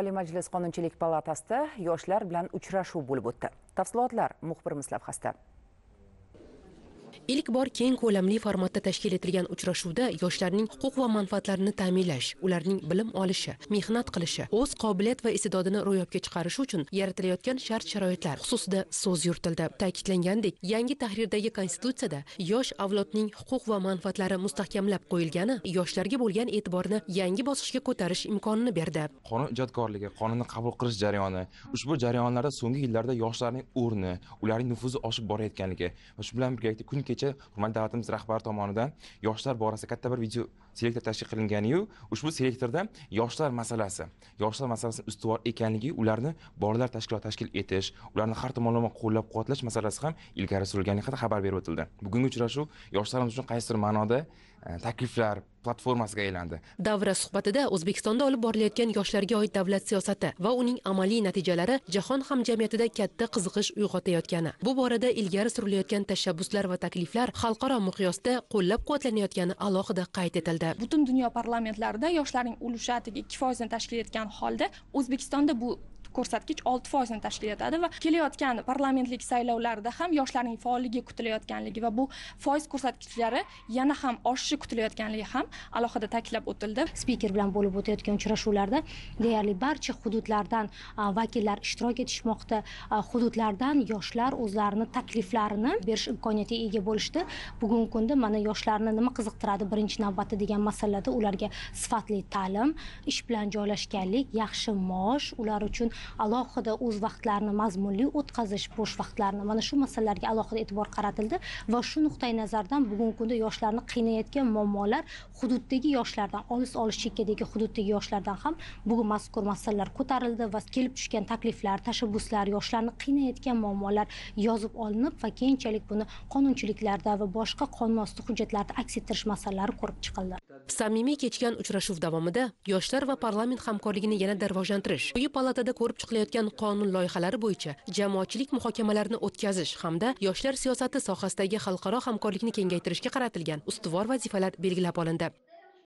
Oliy Majlis Qonunchilik palatasida yoshlar bilan uchrashuv bo'lib o'tdi. Tafsilotlar muxbirimiz lavhasida. ilk bor keng ko'lamli formatda tashkil etilgan uchrashuvda yoshlarning huquq va manfaatlarini ta'minlash ularning bilim olishi mehnat qilishi o'z qobiliyat va iste'dodini ro'yobga chiqarishi uchun yaratilayotgan shart sharoitlar xususida so'z yuritildi ta'kidlangandek yangi tahrirdagi konstitutsiyada yosh avlodning huquq va manfaatlari mustahkamlab qo'yilgani yoshlarga bo'lgan e'tiborni yangi bosqichga ko'tarish imkonini berdi qonun ijodkorligi qonunni qabul qilish jarayoni ushbu jarayonlarda so'nggi yillarda yoshlarning o'rni ularning nufuzi oshib borayotganligi va shu bilan birgalikda kun kecha hurmatli davlatimiz rahbari tomonidan yoshlar borasida katta bir video selektor tashkil qilinganiyu ushbu selektorda yoshlar masalasi yoshlar masalasini ustuvor ekanligi ularni bolalar tashkiloti tashkil etish ularni har tomonlama qo'llab quvvatlash masalasi ham ilgari surilgani haqida xabar berib o'tildi bugungi uchrashuv yoshlarimiz uchun qaysidir ma'noda E, takliflar platformasiga aylandi davra suhbatida o'zbekistonda olib borilayotgan yoshlarga oid davlat siyosati va uning amaliy natijalari jahon hamjamiyatida katta qiziqish uyg'otayotgani bu borada ilgari surilayotgan tashabbuslar va takliflar xalqaro miqyosda qo'llab quvvatlanayotgani alohida qayd etildi butun dunyo parlamentlarida yoshlarning ulushi atigi ikki foizni tashkil etgan holda o'zbekistonda bu ko'rsatkich olti foizni tashkil etadi va kelayotgan parlamentlik saylovlarida ham yoshlarning faolligi kutilayotganligi va bu foiz ko'rsatkichlari yana ham oshishi kutilayotganligi ham alohida ta'kidlab o'tildi spiker bilan bo'lib o'tayotgan uchrashuvlarda deyarli barcha hududlardan vakillar ishtirok etishmoqda hududlardan yoshlar o'zlarini takliflarini berish imkoniyatiga ega bo'lishdi bugungi kunda mana yoshlarni nima qiziqtiradi birinchi navbatda degan masalada ularga sifatli ta'lim ish bilan joylashganlik yaxshi maosh ular uchun alohida o'z vaqtlarini mazmunli o'tkazish bo'sh vaqtlarni mana shu masalalarga alohida e'tibor qaratildi va shu nuqtai nazardan bugungi kunda yoshlarni qiynayotgan muammolar hududdagi yoshlardan olis olis chekkadagi hududdagi yoshlardan ham bugun mazkur masalalar ko'tarildi va kelib tushgan takliflar tashabbuslar yoshlarni qiynayotgan muammolar yozib olinib va keyinchalik buni qonunchiliklarda va boshqa qonunosti hujjatlarda aks ettirish masalalari ko'rib chiqildi samimiy kechgan uchrashuv davomida yoshlar va parlament hamkorligini yanada rivojlantirish quyi palatada ko'rib chiqilayotgan qonun loyihalari bo'yicha jamoatchilik muhokamalarini o'tkazish hamda yoshlar siyosati sohasidagi xalqaro hamkorlikni kengaytirishga qaratilgan ustuvor vazifalar belgilab olindi